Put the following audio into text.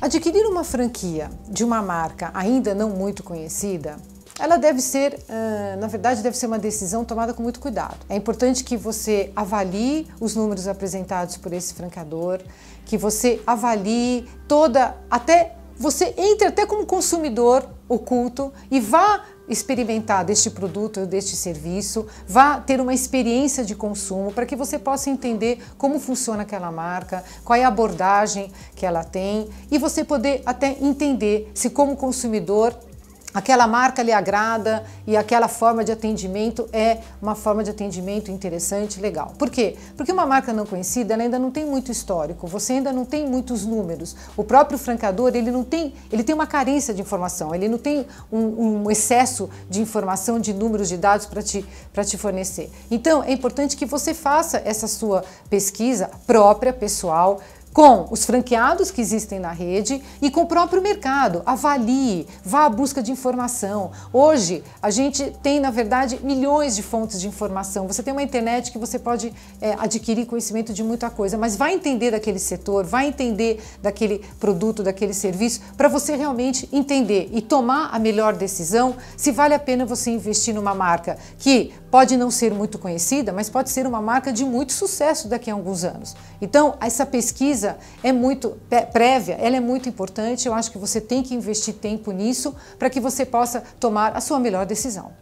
Adquirir uma franquia de uma marca ainda não muito conhecida ela deve ser, na verdade, deve ser uma decisão tomada com muito cuidado. É importante que você avalie os números apresentados por esse franqueador, que você avalie toda, até você entre até como consumidor oculto e vá experimentar deste produto ou deste serviço, vá ter uma experiência de consumo para que você possa entender como funciona aquela marca, qual é a abordagem que ela tem e você poder até entender se como consumidor aquela marca lhe agrada e aquela forma de atendimento é uma forma de atendimento interessante, legal. Por quê? Porque uma marca não conhecida ainda não tem muito histórico, você ainda não tem muitos números. O próprio francador, ele não tem, ele tem uma carência de informação, ele não tem um, um excesso de informação, de números, de dados para te, te fornecer. Então, é importante que você faça essa sua pesquisa própria, pessoal, com os franqueados que existem na rede e com o próprio mercado. Avalie, vá à busca de informação. Hoje, a gente tem, na verdade, milhões de fontes de informação. Você tem uma internet que você pode é, adquirir conhecimento de muita coisa, mas vá entender daquele setor, vá entender daquele produto, daquele serviço, para você realmente entender e tomar a melhor decisão se vale a pena você investir numa marca que pode não ser muito conhecida, mas pode ser uma marca de muito sucesso daqui a alguns anos. Então, essa pesquisa pesquisa é muito prévia, ela é muito importante. Eu acho que você tem que investir tempo nisso para que você possa tomar a sua melhor decisão.